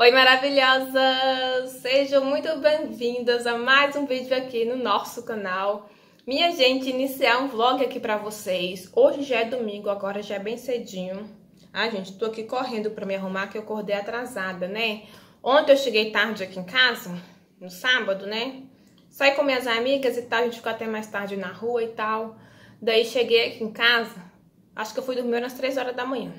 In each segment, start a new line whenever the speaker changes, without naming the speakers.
Oi, maravilhosas! Sejam muito bem-vindas a mais um vídeo aqui no nosso canal. Minha gente, iniciar um vlog aqui pra vocês. Hoje já é domingo, agora já é bem cedinho. Ah, gente, tô aqui correndo pra me arrumar que eu acordei atrasada, né? Ontem eu cheguei tarde aqui em casa, no sábado, né? Saí com minhas amigas e tal, a gente ficou até mais tarde na rua e tal. Daí cheguei aqui em casa, acho que eu fui dormir umas 3 horas da manhã.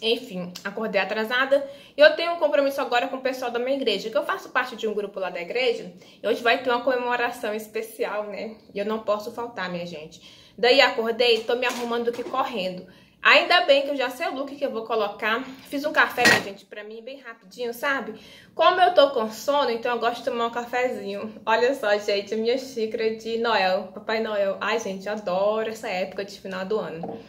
Enfim, acordei atrasada. E eu tenho um compromisso agora com o pessoal da minha igreja, que eu faço parte de um grupo lá da igreja. E hoje vai ter uma comemoração especial, né? E eu não posso faltar, minha gente. Daí acordei, tô me arrumando do que correndo. Ainda bem que eu já sei o look que eu vou colocar. Fiz um café, minha gente, pra mim, bem rapidinho, sabe? Como eu tô com sono, então eu gosto de tomar um cafezinho. Olha só, gente, a minha xícara de Noel, Papai Noel. Ai, gente, adoro essa época de final do ano.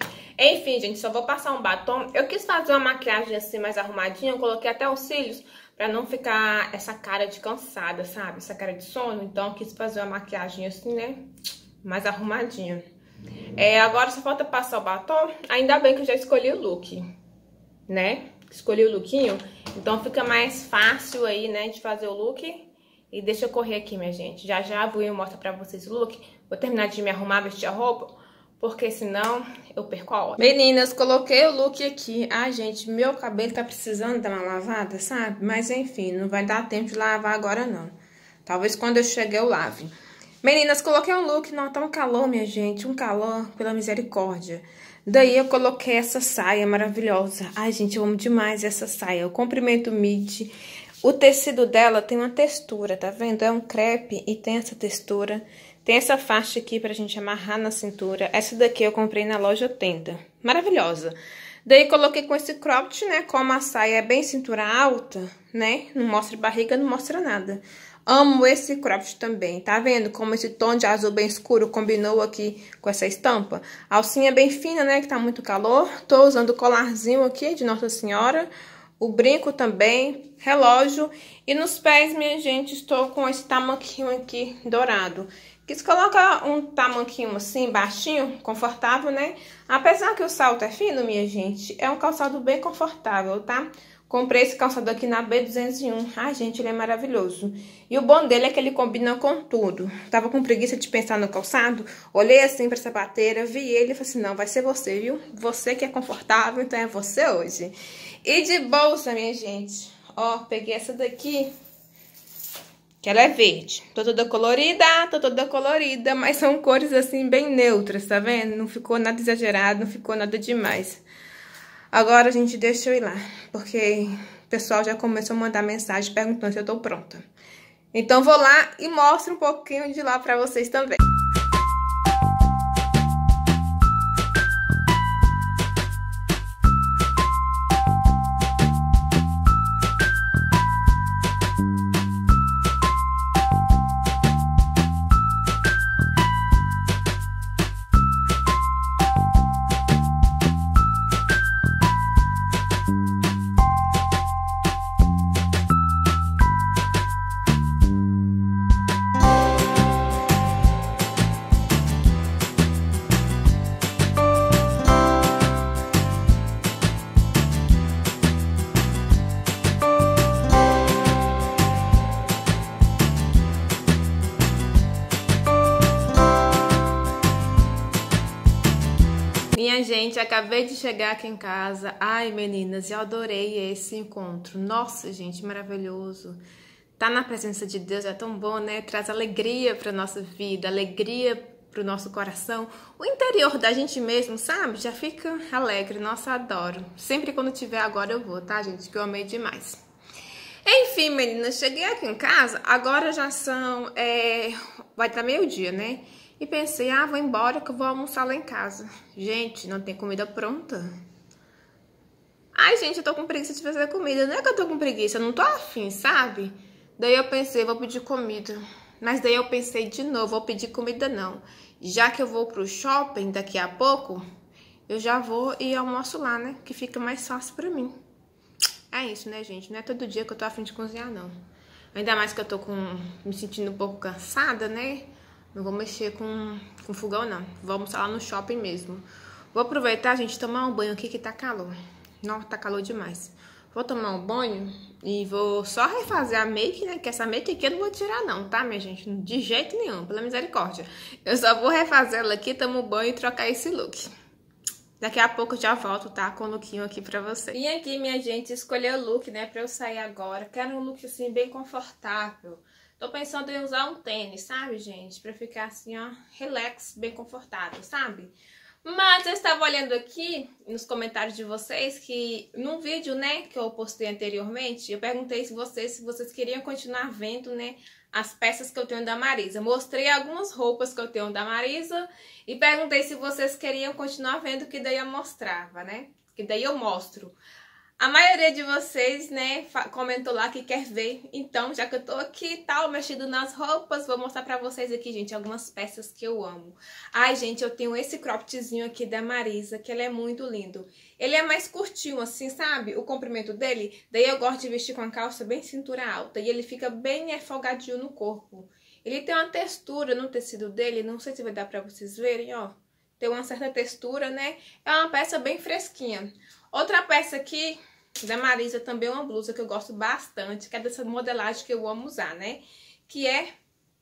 Enfim, gente, só vou passar um batom. Eu quis fazer uma maquiagem assim mais arrumadinha, eu coloquei até os cílios pra não ficar essa cara de cansada, sabe? Essa cara de sono. Então, eu quis fazer uma maquiagem assim, né? Mais arrumadinha. É, agora só falta passar o batom. Ainda bem que eu já escolhi o look, né? Escolhi o lookinho, então fica mais fácil aí, né, de fazer o look. E deixa eu correr aqui, minha gente. Já já vou mostrar pra vocês o look. Vou terminar de me arrumar, vestir a roupa porque senão eu perco a hora. Meninas, coloquei o look aqui. Ai, gente, meu cabelo tá precisando dar uma lavada, sabe? Mas enfim, não vai dar tempo de lavar agora não. Talvez quando eu chegue eu lave. Meninas, coloquei um look, não, tá um calor, minha gente, um calor, pela misericórdia. Daí eu coloquei essa saia maravilhosa. Ai, gente, eu amo demais essa saia. O comprimento midi, o tecido dela tem uma textura, tá vendo? É um crepe e tem essa textura. Tem essa faixa aqui pra gente amarrar na cintura. Essa daqui eu comprei na loja Tenda. Maravilhosa. Daí coloquei com esse cropped, né? Como a saia é bem cintura alta, né? Não mostra barriga, não mostra nada. Amo esse cropped também, tá vendo? Como esse tom de azul bem escuro combinou aqui com essa estampa. Alcinha bem fina, né? Que tá muito calor. Tô usando o colarzinho aqui de Nossa Senhora. O brinco também, relógio. E nos pés, minha gente, estou com esse tamanquinho aqui dourado que se coloca um tamanquinho assim, baixinho, confortável, né? Apesar que o salto é fino, minha gente, é um calçado bem confortável, tá? Comprei esse calçado aqui na B201. Ai, gente, ele é maravilhoso. E o bom dele é que ele combina com tudo. Tava com preguiça de pensar no calçado, olhei assim pra sapateira, vi ele e falei assim, não, vai ser você, viu? Você que é confortável, então é você hoje. E de bolsa, minha gente. Ó, peguei essa daqui, que ela é verde. Tô toda colorida, tô toda colorida, mas são cores assim bem neutras, tá vendo? Não ficou nada exagerado, não ficou nada demais. Agora, a gente, deixa eu ir lá, porque o pessoal já começou a mandar mensagem perguntando se eu tô pronta. Então, vou lá e mostro um pouquinho de lá pra vocês também. acabei de chegar aqui em casa. Ai, meninas, eu adorei esse encontro. Nossa, gente, maravilhoso. Tá na presença de Deus é tão bom, né? Traz alegria para nossa vida, alegria para o nosso coração. O interior da gente mesmo, sabe? Já fica alegre. Nossa, adoro. Sempre quando tiver agora eu vou, tá, gente? Que eu amei demais. Enfim, meninas, cheguei aqui em casa. Agora já são. É... Vai estar tá meio-dia, né? E pensei, ah, vou embora que eu vou almoçar lá em casa. Gente, não tem comida pronta. Ai, gente, eu tô com preguiça de fazer comida. Não é que eu tô com preguiça, eu não tô afim, sabe? Daí eu pensei, vou pedir comida. Mas daí eu pensei de novo, vou pedir comida não. Já que eu vou pro shopping daqui a pouco, eu já vou e almoço lá, né? Que fica mais fácil pra mim. É isso, né, gente? Não é todo dia que eu tô afim de cozinhar, não. Ainda mais que eu tô com... me sentindo um pouco cansada, né? Não vou mexer com, com fogão, não. Vamos lá no shopping mesmo. Vou aproveitar, gente, tomar um banho aqui que tá calor. Não, tá calor demais. Vou tomar um banho e vou só refazer a make, né? Que essa make aqui eu não vou tirar não, tá, minha gente? De jeito nenhum, pela misericórdia. Eu só vou refazer ela aqui, tomar um banho e trocar esse look. Daqui a pouco já volto, tá? Com o lookinho aqui pra vocês. E aqui, minha gente, escolher o look, né? Pra eu sair agora. Quero um look, assim, bem confortável. Tô pensando em usar um tênis, sabe, gente? Pra ficar assim, ó, relax, bem confortável, sabe? Mas eu estava olhando aqui nos comentários de vocês que num vídeo, né, que eu postei anteriormente, eu perguntei se vocês, se vocês queriam continuar vendo, né, as peças que eu tenho da Marisa. Mostrei algumas roupas que eu tenho da Marisa e perguntei se vocês queriam continuar vendo que daí eu mostrava, né? Que daí eu mostro. A maioria de vocês, né, comentou lá que quer ver. Então, já que eu tô aqui e tal, mexendo nas roupas, vou mostrar pra vocês aqui, gente, algumas peças que eu amo. Ai, gente, eu tenho esse croppedzinho aqui da Marisa, que ele é muito lindo. Ele é mais curtinho, assim, sabe? O comprimento dele. Daí eu gosto de vestir com a calça bem cintura alta. E ele fica bem folgadinho no corpo. Ele tem uma textura no tecido dele, não sei se vai dar pra vocês verem, ó. Tem uma certa textura, né? É uma peça bem fresquinha. Outra peça aqui da Marisa também é uma blusa que eu gosto bastante, que é dessa modelagem que eu amo usar, né? Que é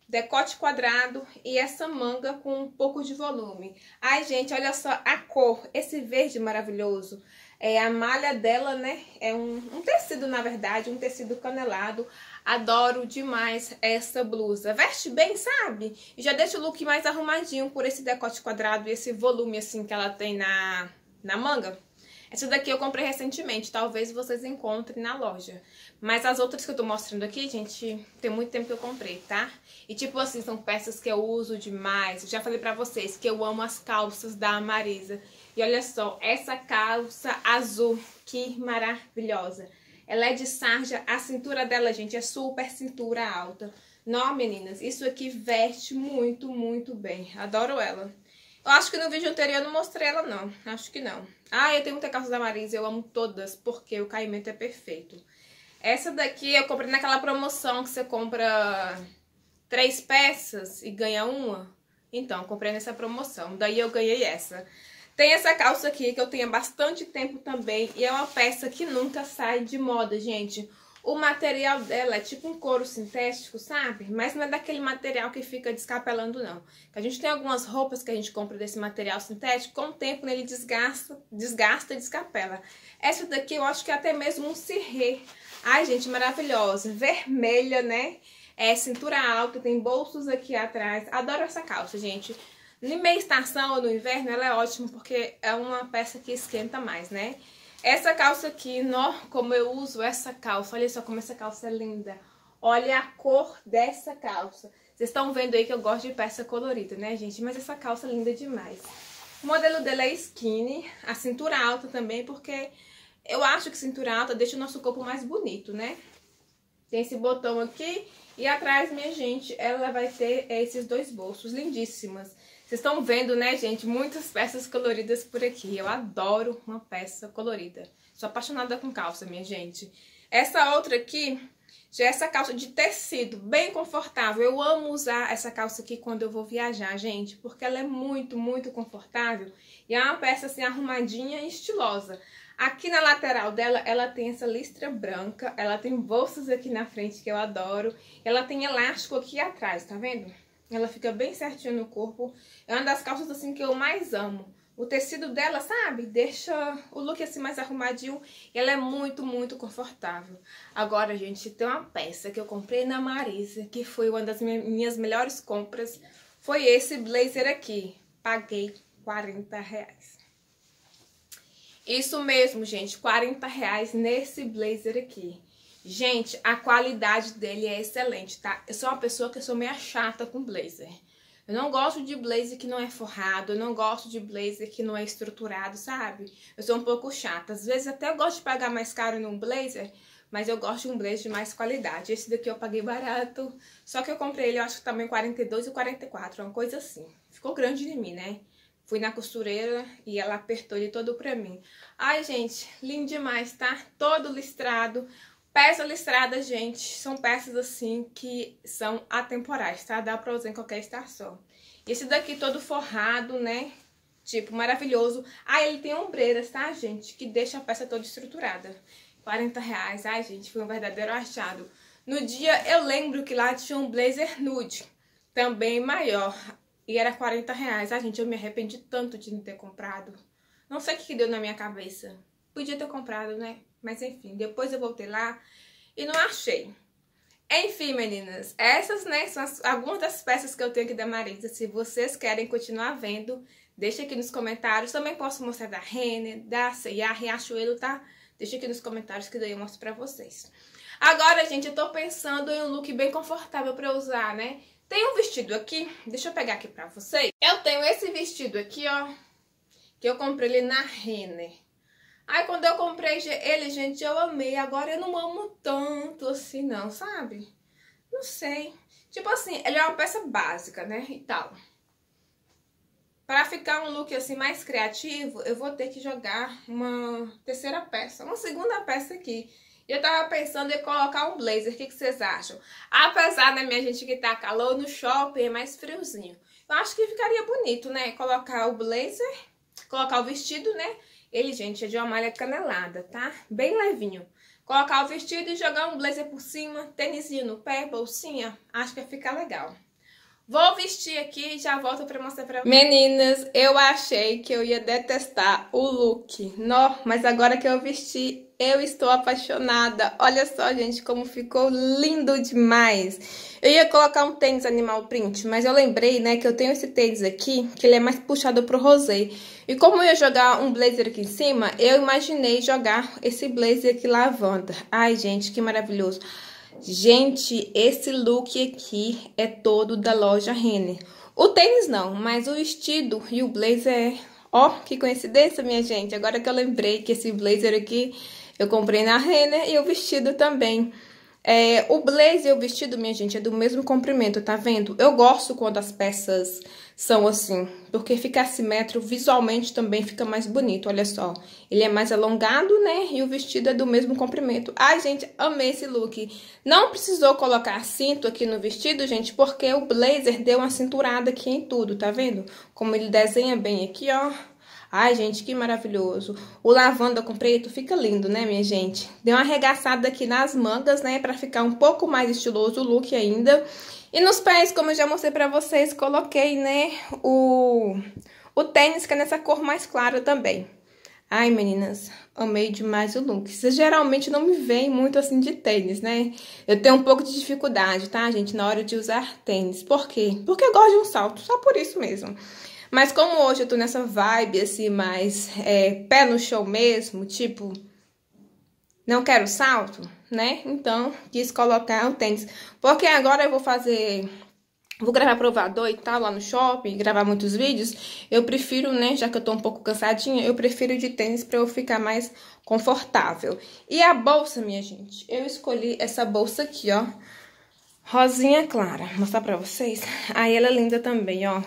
decote quadrado e essa manga com um pouco de volume. Ai, gente, olha só a cor, esse verde maravilhoso. É, a malha dela, né, é um, um tecido, na verdade, um tecido canelado. Adoro demais essa blusa. Veste bem, sabe? E já deixa o look mais arrumadinho por esse decote quadrado e esse volume, assim, que ela tem na, na manga. Essa daqui eu comprei recentemente, talvez vocês encontrem na loja. Mas as outras que eu tô mostrando aqui, gente, tem muito tempo que eu comprei, tá? E tipo assim, são peças que eu uso demais. Eu já falei pra vocês que eu amo as calças da Marisa. E olha só, essa calça azul, que maravilhosa. Ela é de sarja, a cintura dela, gente, é super cintura alta. Não, meninas, isso aqui veste muito, muito bem. Adoro ela. Eu acho que no vídeo anterior eu não mostrei ela, não. Acho que não. Ah, eu tenho muita calça da Marisa, eu amo todas, porque o caimento é perfeito. Essa daqui eu comprei naquela promoção que você compra três peças e ganha uma. Então, comprei nessa promoção, daí eu ganhei essa. Tem essa calça aqui que eu tenho há bastante tempo também e é uma peça que nunca sai de moda, gente. O material dela é tipo um couro sintético, sabe? Mas não é daquele material que fica descapelando, não. A gente tem algumas roupas que a gente compra desse material sintético, com o tempo ele desgasta, desgasta e descapela. Essa daqui eu acho que é até mesmo um cirrê. Ai, gente, maravilhosa. Vermelha, né? É cintura alta, tem bolsos aqui atrás. Adoro essa calça, gente. Em meia estação ou no inverno ela é ótima, porque é uma peça que esquenta mais, né? Essa calça aqui, ó, como eu uso essa calça. Olha só como essa calça é linda. Olha a cor dessa calça. Vocês estão vendo aí que eu gosto de peça colorida, né, gente? Mas essa calça é linda demais. O modelo dela é skinny, a cintura alta também, porque eu acho que cintura alta deixa o nosso corpo mais bonito, né? Tem esse botão aqui e atrás, minha gente, ela vai ter é, esses dois bolsos lindíssimas. Vocês estão vendo, né, gente? Muitas peças coloridas por aqui. Eu adoro uma peça colorida. Sou apaixonada com calça, minha gente. Essa outra aqui já é essa calça de tecido, bem confortável. Eu amo usar essa calça aqui quando eu vou viajar, gente, porque ela é muito, muito confortável. E é uma peça assim arrumadinha e estilosa. Aqui na lateral dela, ela tem essa listra branca, ela tem bolsas aqui na frente que eu adoro. Ela tem elástico aqui atrás, tá vendo? Ela fica bem certinha no corpo. É uma das calças, assim, que eu mais amo. O tecido dela, sabe? Deixa o look, assim, mais arrumadinho. E ela é muito, muito confortável. Agora, gente, tem uma peça que eu comprei na Marisa, que foi uma das minhas melhores compras. Foi esse blazer aqui. Paguei 40 reais. Isso mesmo, gente. 40 reais nesse blazer aqui. Gente, a qualidade dele é excelente, tá? Eu sou uma pessoa que eu sou meio chata com blazer. Eu não gosto de blazer que não é forrado, eu não gosto de blazer que não é estruturado, sabe? Eu sou um pouco chata. Às vezes até eu gosto de pagar mais caro num blazer, mas eu gosto de um blazer de mais qualidade. Esse daqui eu paguei barato, só que eu comprei ele, eu acho que também 42 e 44, uma coisa assim. Ficou grande em mim, né? Fui na costureira e ela apertou ele todo pra mim. Ai, gente, lindo demais, tá? Todo listrado. Peça listrada, gente, são peças assim que são atemporais, tá? Dá pra usar em qualquer estação. Esse daqui todo forrado, né? Tipo, maravilhoso. Ah, ele tem ombreiras, tá, gente? Que deixa a peça toda estruturada. 40 reais. Ai, gente, foi um verdadeiro achado. No dia, eu lembro que lá tinha um blazer nude, também maior. E era 40 reais. Ai, gente, eu me arrependi tanto de não ter comprado. Não sei o que deu na minha cabeça. Podia ter comprado, né? Mas enfim, depois eu voltei lá e não achei. Enfim, meninas, essas né, são as, algumas das peças que eu tenho aqui da Marisa. Se vocês querem continuar vendo, deixa aqui nos comentários. Também posso mostrar da Renner, da C&A, Riachuelo, tá? Deixa aqui nos comentários que daí eu mostro pra vocês. Agora, gente, eu tô pensando em um look bem confortável pra usar, né? Tem um vestido aqui, deixa eu pegar aqui pra vocês. Eu tenho esse vestido aqui, ó, que eu comprei ele na Renner. Aí quando eu comprei ele, gente, eu amei. Agora eu não amo tanto assim não, sabe? Não sei. Tipo assim, ele é uma peça básica, né? E tal. Para ficar um look assim mais criativo, eu vou ter que jogar uma terceira peça, uma segunda peça aqui. Eu tava pensando em colocar um blazer, o que, que, vocês acham? Apesar, né, minha gente, que tá calor no shopping, é mais friozinho. Eu acho que ficaria bonito, né? Colocar o blazer, colocar o vestido, né? Ele, gente, é de uma malha canelada, tá? Bem levinho. Colocar o vestido e jogar um blazer por cima, tênisinho no pé, bolsinha, acho que fica legal. Vou vestir aqui e já volto pra mostrar pra vocês. Meninas, eu achei que eu ia detestar o look. Não, mas agora que eu vesti, eu estou apaixonada. Olha só, gente, como ficou lindo demais. Eu ia colocar um tênis animal print, mas eu lembrei, né, que eu tenho esse tênis aqui, que ele é mais puxado pro rosé. E como eu ia jogar um blazer aqui em cima, eu imaginei jogar esse blazer aqui lavanda. Ai, gente, que maravilhoso. Gente, esse look aqui é todo da loja Renner. O tênis não, mas o vestido e o blazer é... Ó, oh, que coincidência, minha gente. Agora que eu lembrei que esse blazer aqui eu comprei na Renner e o vestido também. É, o blazer e o vestido, minha gente, é do mesmo comprimento, tá vendo? Eu gosto quando as peças são assim, porque fica assimétrico, visualmente também fica mais bonito, olha só. Ele é mais alongado, né? E o vestido é do mesmo comprimento. Ai, gente, amei esse look. Não precisou colocar cinto aqui no vestido, gente, porque o blazer deu uma cinturada aqui em tudo, tá vendo? Como ele desenha bem aqui, ó. Ai, gente, que maravilhoso. O lavanda com preto fica lindo, né, minha gente? Deu uma arregaçada aqui nas mangas, né, pra ficar um pouco mais estiloso o look ainda. E nos pés, como eu já mostrei pra vocês, coloquei, né, o, o tênis, que é nessa cor mais clara também. Ai, meninas, amei demais o look. Vocês geralmente não me veem muito assim de tênis, né? Eu tenho um pouco de dificuldade, tá, gente, na hora de usar tênis. Por quê? Porque eu gosto de um salto, só por isso mesmo. Mas como hoje eu tô nessa vibe, assim, mais é, pé no chão mesmo, tipo, não quero salto, né? Então, quis colocar o tênis. Porque agora eu vou fazer... Vou gravar provador e tal lá no shopping, gravar muitos vídeos. Eu prefiro, né, já que eu tô um pouco cansadinha, eu prefiro de tênis pra eu ficar mais confortável. E a bolsa, minha gente? Eu escolhi essa bolsa aqui, ó. Rosinha clara. Vou mostrar pra vocês. Aí ela é linda também, ó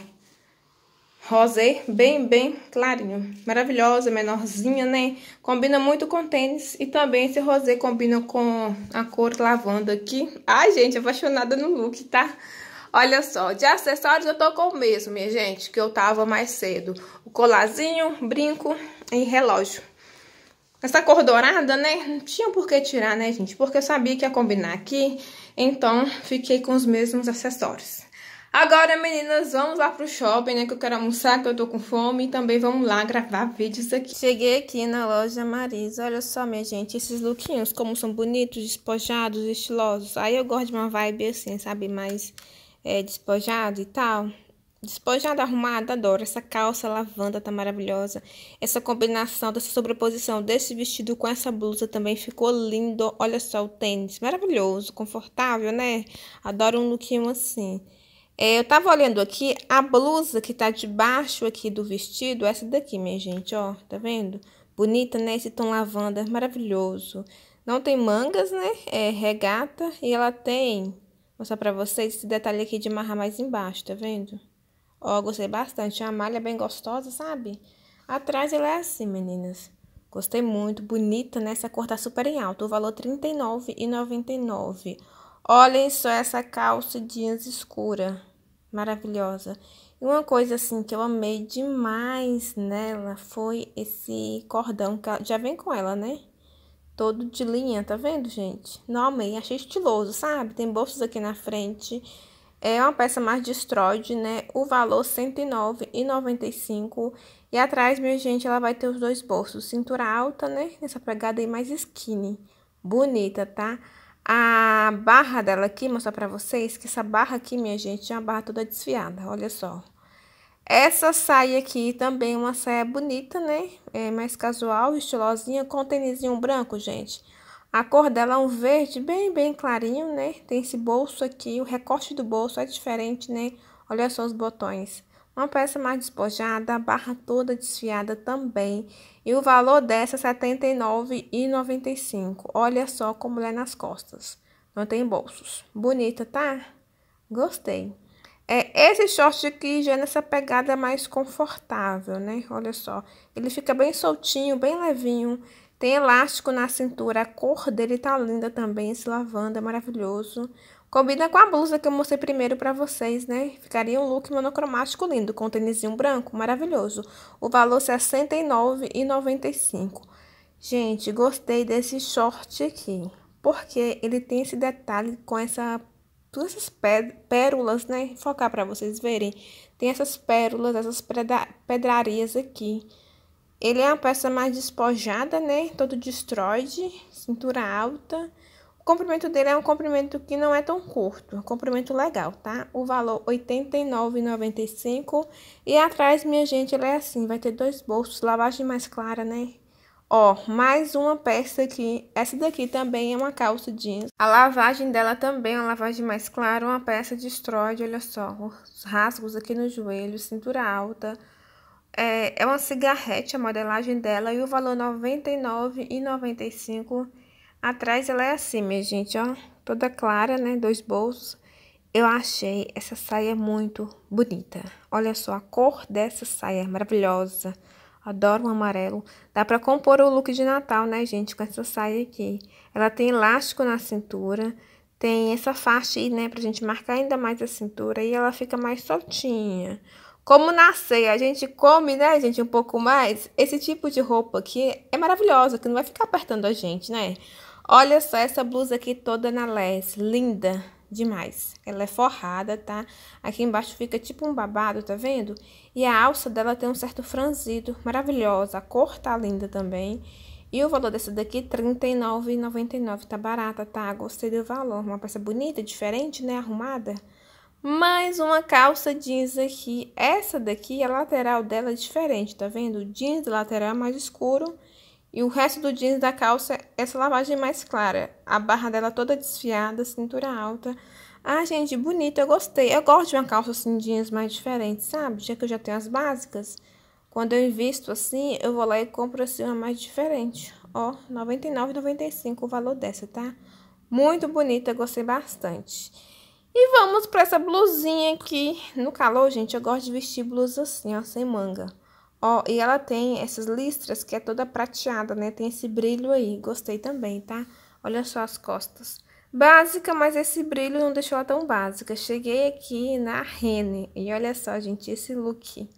rosé, bem, bem clarinho. Maravilhosa, menorzinha, né? Combina muito com tênis e também esse rosé combina com a cor lavanda aqui. Ai, gente, apaixonada no look, tá? Olha só, de acessórios eu tô com o mesmo, minha gente, que eu tava mais cedo. O colazinho, brinco e relógio. Essa cor dourada, né? Não tinha por que tirar, né, gente? Porque eu sabia que ia combinar aqui, então fiquei com os mesmos acessórios. Agora, meninas, vamos lá pro shopping, né? Que eu quero almoçar, que eu tô com fome. E também vamos lá gravar vídeos aqui. Cheguei aqui na loja Marisa. Olha só, minha gente, esses lookinhos, como são bonitos, despojados, estilosos. Aí eu gosto de uma vibe assim, sabe? Mais é, despojado e tal. Despojada, arrumada, adoro. Essa calça lavanda tá maravilhosa. Essa combinação dessa sobreposição desse vestido com essa blusa também ficou lindo. Olha só o tênis, maravilhoso, confortável, né? Adoro um lookinho assim. É, eu tava olhando aqui, a blusa que tá debaixo aqui do vestido, essa daqui, minha gente, ó, tá vendo? Bonita, né? Esse tom lavanda, maravilhoso. Não tem mangas, né? É regata e ela tem, vou mostrar pra vocês esse detalhe aqui de amarrar mais embaixo, tá vendo? Ó, gostei bastante, é uma malha bem gostosa, sabe? Atrás ela é assim, meninas. Gostei muito, bonita, né? Essa cor tá super em alta, o valor R$39,99. Olhem só essa calça jeans escura maravilhosa. E uma coisa assim que eu amei demais nela foi esse cordão que já vem com ela, né? Todo de linha, tá vendo, gente? Não amei, achei estiloso, sabe? Tem bolsos aqui na frente. É uma peça mais destroide, né? O valor e 109,95. E atrás, minha gente, ela vai ter os dois bolsos. Cintura alta, né? Nessa pegada aí mais skinny. Bonita, tá? A barra dela aqui, mostrar pra vocês que essa barra aqui, minha gente, é uma barra toda desfiada, olha só. Essa saia aqui também é uma saia bonita, né? É mais casual, estilosinha, com tênisinho branco, gente. A cor dela é um verde bem, bem clarinho, né? Tem esse bolso aqui, o recorte do bolso é diferente, né? Olha só os botões. Uma peça mais despojada, a barra toda desfiada também. E o valor dessa é R$ 79,95. Olha só como é nas costas. Não tem bolsos. Bonita, tá? Gostei. É, esse short aqui já é nessa pegada mais confortável, né? Olha só. Ele fica bem soltinho, bem levinho. Tem elástico na cintura. A cor dele tá linda também. Esse lavanda é maravilhoso. Combina com a blusa que eu mostrei primeiro para vocês, né? Ficaria um look monocromático lindo, com o tênisinho branco, maravilhoso. O valor R$ 69,95. Gente, gostei desse short aqui, porque ele tem esse detalhe com essa, todas essas pérolas, né? Vou focar para vocês verem. Tem essas pérolas, essas pedrarias aqui. Ele é uma peça mais despojada, né? Todo destroyed, cintura alta o comprimento dele é um comprimento que não é tão curto, é um comprimento legal, tá? O valor R$ 89,95. E atrás, minha gente, ele é assim, vai ter dois bolsos, lavagem mais clara, né? Ó, mais uma peça aqui. Essa daqui também é uma calça jeans. A lavagem dela também é uma lavagem mais clara, uma peça de estróide, olha só. Os rasgos aqui no joelho, cintura alta. É, é uma cigarrete a modelagem dela e o valor R$ 99,95. Atrás ela é assim, minha gente, ó. Toda clara, né? Dois bolsos. Eu achei essa saia muito bonita. Olha só a cor dessa saia, é maravilhosa. Adoro o amarelo. Dá pra compor o look de Natal, né, gente? Com essa saia aqui. Ela tem elástico na cintura. Tem essa faixa aí, né? Pra gente marcar ainda mais a cintura. E ela fica mais soltinha. Como na ceia a gente come, né, gente, um pouco mais, esse tipo de roupa aqui é maravilhosa, que não vai ficar apertando a gente, né? Olha só essa blusa aqui toda na les, linda demais. Ela é forrada, tá? Aqui embaixo fica tipo um babado, tá vendo? E a alça dela tem um certo franzido, maravilhosa. A cor tá linda também. E o valor dessa daqui, R$39,99, Tá barata, tá? Gostei do valor. Uma peça bonita, diferente, né? Arrumada. Mais uma calça jeans aqui. Essa daqui, a lateral dela é diferente, tá vendo? O jeans lateral é mais escuro e o resto do jeans da calça, essa lavagem mais clara. A barra dela toda desfiada, cintura alta. Ah, gente, bonito, eu gostei. Eu gosto de uma calça assim, jeans mais diferente, sabe? Já que eu já tenho as básicas. Quando eu invisto assim, eu vou lá e compro assim uma mais diferente. Ó, R$ 99,95 o valor dessa, tá? Muito bonita, gostei bastante. E vamos para essa blusinha aqui. No calor, gente, eu gosto de vestir blusa assim, ó, sem manga. Ó, e ela tem essas listras que é toda prateada, né? Tem esse brilho aí, gostei também, tá? Olha só as costas. Básica, mas esse brilho não deixou ela tão básica. Cheguei aqui na Rene e olha só, gente, esse look.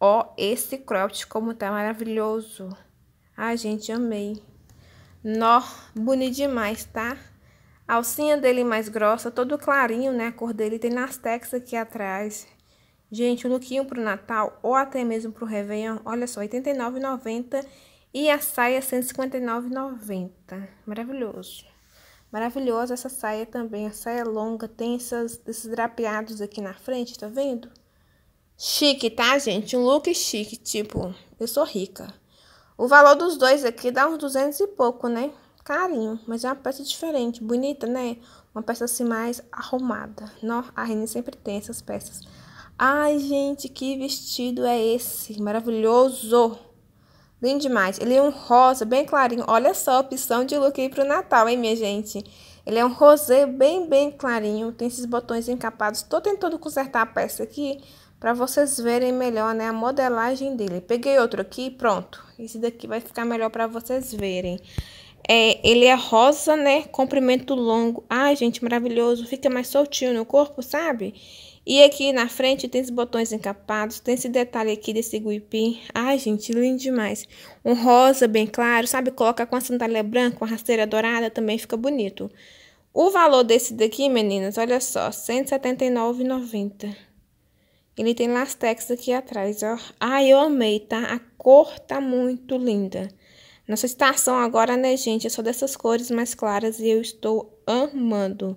Ó, esse cropped como tá maravilhoso. Ai, gente, amei. Nó, bonito demais, tá? A alcinha dele mais grossa, todo clarinho, né? A cor dele tem nas texas aqui atrás. Gente, o lookinho pro Natal ou até mesmo pro Réveillon, olha só, R$ 89,90 e a saia R$ 159,90. Maravilhoso. Maravilhosa essa saia também, a saia longa, tem essas, esses drapeados aqui na frente, tá vendo? Chique, tá, gente? Um look chique, tipo, eu sou rica. O valor dos dois aqui dá uns 200 e pouco, né? Carinho, mas é uma peça diferente, bonita, né? Uma peça assim mais arrumada. Nossa, a Rene sempre tem essas peças Ai, gente, que vestido é esse? Maravilhoso! Lindo demais. Ele é um rosa bem clarinho. Olha só a opção de look aí pro Natal, hein, minha gente? Ele é um rosé bem, bem clarinho. Tem esses botões encapados. Tô tentando consertar a peça aqui para vocês verem melhor, né, a modelagem dele. Peguei outro aqui pronto. Esse daqui vai ficar melhor para vocês verem. É, ele é rosa, né, comprimento longo. Ai, gente, maravilhoso. Fica mais soltinho no corpo, sabe? E aqui na frente tem esses botões encapados, tem esse detalhe aqui desse guipim. Ai, gente, lindo demais. Um rosa bem claro, sabe? Coloca com a sandália branca, com a rasteira dourada, também fica bonito. O valor desse daqui, meninas, olha só, R$179,90. Ele tem lastex aqui atrás, ó. Ai, eu amei, tá? A cor tá muito linda. Nossa estação agora, né, gente, é só dessas cores mais claras e eu estou amando.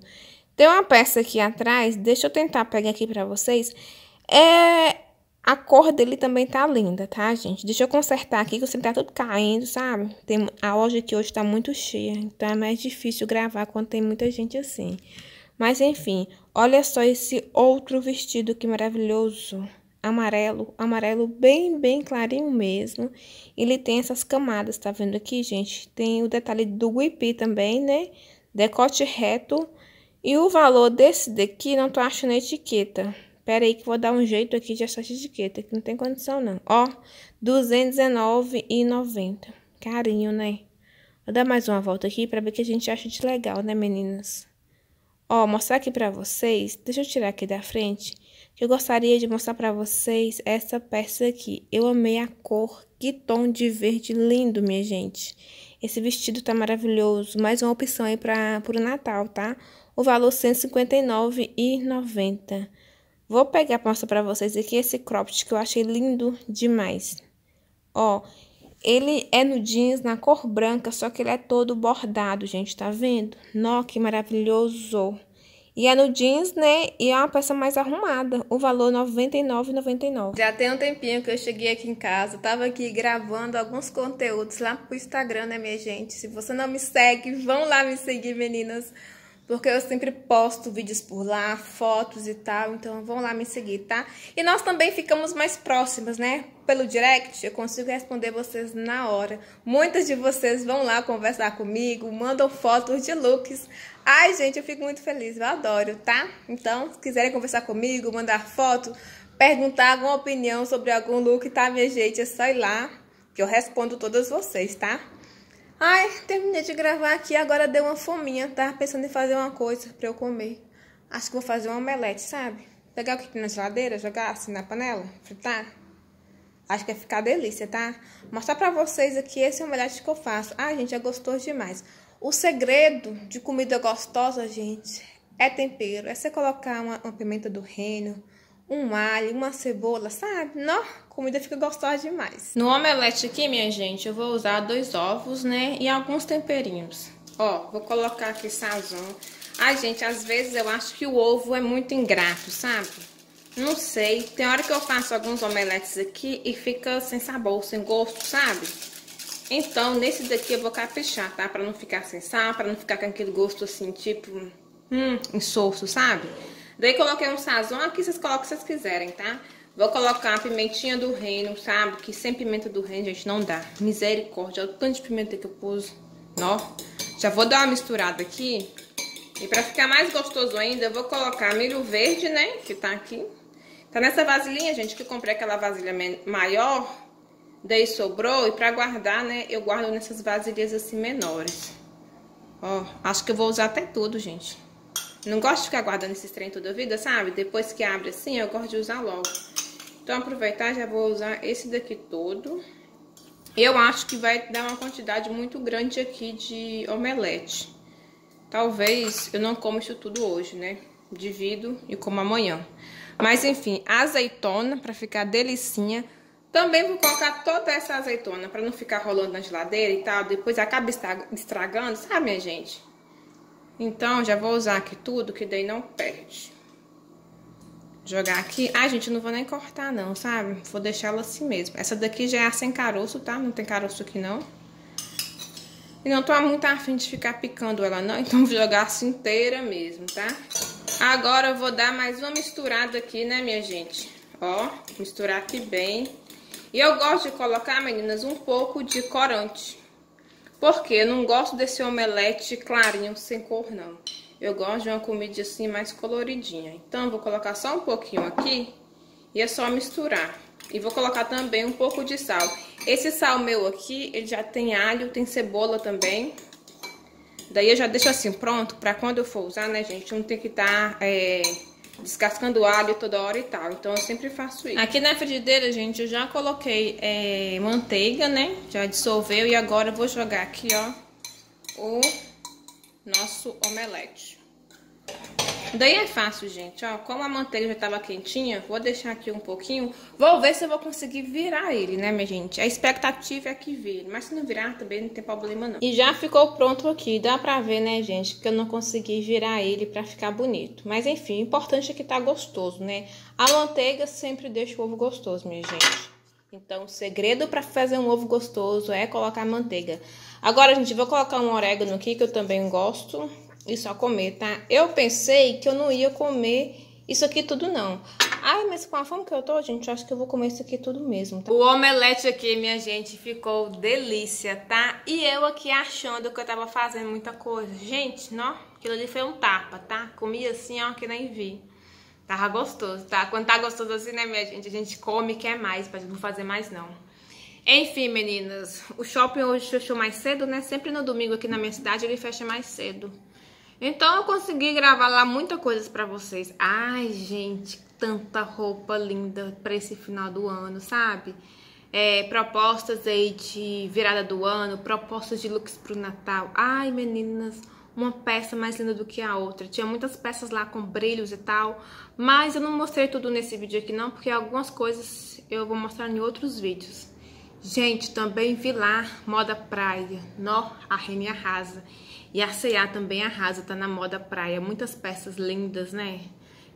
Tem uma peça aqui atrás, deixa eu tentar pegar aqui pra vocês. É... A cor dele também tá linda, tá, gente? Deixa eu consertar aqui, que o tá tudo caindo, sabe? Tem... A loja aqui hoje tá muito cheia, então é mais difícil gravar quando tem muita gente assim. Mas, enfim, olha só esse outro vestido que maravilhoso amarelo, amarelo bem, bem clarinho mesmo. Ele tem essas camadas, tá vendo aqui, gente? Tem o detalhe do whippy também, né? Decote reto e o valor desse daqui não tô achando a etiqueta. Pera aí que vou dar um jeito aqui de achar essa etiqueta, que não tem condição não. Ó, R$219,90. Carinho, né? Vou dar mais uma volta aqui para ver o que a gente acha de legal, né, meninas? Ó, mostrar aqui para vocês. Deixa eu tirar aqui da frente. Que eu gostaria de mostrar para vocês essa peça aqui. Eu amei a cor. Que tom de verde lindo, minha gente. Esse vestido tá maravilhoso. Mais uma opção aí para o Natal, tá? o valor R$ 159,90. Vou pegar para mostrar para vocês aqui esse cropped que eu achei lindo demais. Ó, ele é no jeans na cor branca, só que ele é todo bordado, gente, tá vendo? Nó, que maravilhoso! E é no jeans, né? E é uma peça mais arrumada. O valor R$ 99,99. Já tem um tempinho que eu cheguei aqui em casa. Tava aqui gravando alguns conteúdos lá pro Instagram, né, minha gente? Se você não me segue, vão lá me seguir, meninas porque eu sempre posto vídeos por lá, fotos e tal, então vão lá me seguir, tá? E nós também ficamos mais próximas, né? Pelo direct, eu consigo responder vocês na hora. Muitas de vocês vão lá conversar comigo, mandam fotos de looks. Ai, gente, eu fico muito feliz, eu adoro, tá? Então, se quiserem conversar comigo, mandar foto, perguntar alguma opinião sobre algum look, tá, minha gente? É só ir lá que eu respondo todas vocês, tá? Ai, terminei de gravar aqui, agora deu uma fominha. Tava pensando em fazer uma coisa pra eu comer. Acho que vou fazer um omelete, sabe? Pegar o que tem na geladeira, jogar assim na panela, fritar. Acho que vai ficar delícia, tá? Mostrar pra vocês aqui esse omelete que eu faço. Ai, gente, é gostoso demais. O segredo de comida gostosa, gente, é tempero. É você colocar uma, uma pimenta do reino, um alho, uma cebola, sabe? Não? comida fica gostosa demais. No omelete aqui, minha gente, eu vou usar dois ovos, né? E alguns temperinhos. Ó, vou colocar aqui sazon. Ai, gente, às vezes eu acho que o ovo é muito ingrato, sabe? Não sei. Tem hora que eu faço alguns omeletes aqui e fica sem sabor, sem gosto, sabe? Então, nesse daqui eu vou caprichar, tá? Pra não ficar sem sal, pra não ficar com aquele gosto assim, tipo... Hum, insosso, sabe? Daí coloquei um sazon aqui, vocês colocam o que vocês quiserem, tá? Vou colocar a pimentinha do reino, sabe? Que sem pimenta do reino, gente, não dá. Misericórdia, olha o tanto de pimenta que eu pus. Ó, Já vou dar uma misturada aqui. E pra ficar mais gostoso ainda, eu vou colocar milho verde, né? Que tá aqui. Tá nessa vasilhinha, gente, que eu comprei aquela vasilha maior. Daí sobrou. E pra guardar, né? Eu guardo nessas vasilhas assim menores. Ó, acho que eu vou usar até tudo, gente. Não gosto de ficar guardando esses trem toda a vida, sabe? Depois que abre assim, eu gosto de usar logo. Então, aproveitar, já vou usar esse daqui todo. Eu acho que vai dar uma quantidade muito grande aqui de omelete. Talvez eu não como isso tudo hoje, né? Divido e como amanhã. Mas, enfim, azeitona para ficar delicinha. Também vou colocar toda essa azeitona para não ficar rolando na geladeira e tal. Depois acaba estragando, sabe, minha gente? Então, já vou usar aqui tudo, que daí não perde jogar aqui. Ai, gente, não vou nem cortar não, sabe? Vou deixar ela assim mesmo. Essa daqui já é a sem caroço, tá? Não tem caroço aqui não. E não tô muito afim de ficar picando ela não, então vou jogar assim inteira mesmo, tá? Agora eu vou dar mais uma misturada aqui, né, minha gente? Ó, misturar aqui bem. E eu gosto de colocar, meninas, um pouco de corante. Porque eu não gosto desse omelete clarinho sem cor, não. Eu gosto de uma comida assim mais coloridinha. Então, vou colocar só um pouquinho aqui e é só misturar. E vou colocar também um pouco de sal. Esse sal meu aqui, ele já tem alho, tem cebola também. Daí eu já deixo assim pronto para quando eu for usar, né, gente? Não tem que estar tá, é, descascando alho toda hora e tal. Então eu sempre faço isso. Aqui na frigideira, gente, eu já coloquei é, manteiga, né? Já dissolveu e agora eu vou jogar aqui, ó, o nosso omelete. Daí é fácil, gente, ó. Como a manteiga já estava quentinha, vou deixar aqui um pouquinho. Vou ver se eu vou conseguir virar ele, né, minha gente? A expectativa é que vire. Mas se não virar, também não tem problema, não. E já ficou pronto aqui. Dá pra ver, né, gente, que eu não consegui virar ele pra ficar bonito. Mas, enfim, o importante é que tá gostoso, né? A manteiga sempre deixa o ovo gostoso, minha gente. Então, o segredo para fazer um ovo gostoso é colocar manteiga. Agora, gente, vou colocar um orégano aqui que eu também gosto e só comer, tá? Eu pensei que eu não ia comer isso aqui tudo, não. Ai, mas com a fome que eu tô, gente, eu acho que eu vou comer isso aqui tudo mesmo, tá? O omelete aqui, minha gente, ficou delícia, tá? E eu aqui achando que eu tava fazendo muita coisa. Gente, não, aquilo ali foi um tapa, tá? Comi assim, ó, que nem vi. Tava gostoso, tá? Quando tá gostoso assim, né, minha gente? A gente come e quer mais, pra não fazer mais, não. Enfim, meninas, o shopping hoje fechou mais cedo, né? Sempre no domingo aqui na minha cidade ele fecha mais cedo. Então eu consegui gravar lá muita coisa pra vocês. Ai, gente, tanta roupa linda pra esse final do ano, sabe? É, propostas aí de virada do ano, propostas de looks pro Natal. Ai, meninas, uma peça mais linda do que a outra. Tinha muitas peças lá com brilhos e tal, mas eu não mostrei tudo nesse vídeo aqui não, porque algumas coisas eu vou mostrar em outros vídeos. Gente, também vi lá moda praia, nó, a Rene arrasa. E a C&A também arrasa, tá na moda praia. Muitas peças lindas, né?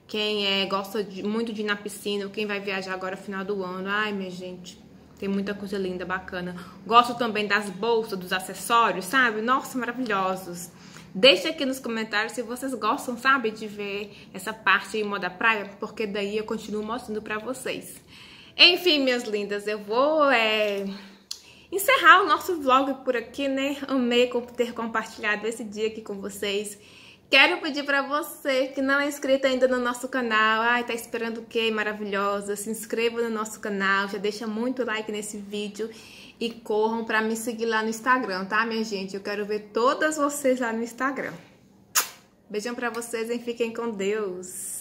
Quem é, gosta de, muito de ir na piscina, quem vai viajar agora final do ano. Ai, minha gente, tem muita coisa linda, bacana. Gosto também das bolsas, dos acessórios, sabe? Nossa, maravilhosos. Deixe aqui nos comentários se vocês gostam, sabe, de ver essa parte em moda praia, porque daí eu continuo mostrando pra vocês. Enfim, minhas lindas, eu vou é, encerrar o nosso vlog por aqui, né? Amei ter compartilhado esse dia aqui com vocês. Quero pedir para você que não é inscrito ainda no nosso canal, ai, tá esperando o quê? Maravilhosa, se inscreva no nosso canal, já deixa muito like nesse vídeo e corram para me seguir lá no Instagram, tá, minha gente? Eu quero ver todas vocês lá no Instagram. Beijão para vocês e fiquem com Deus.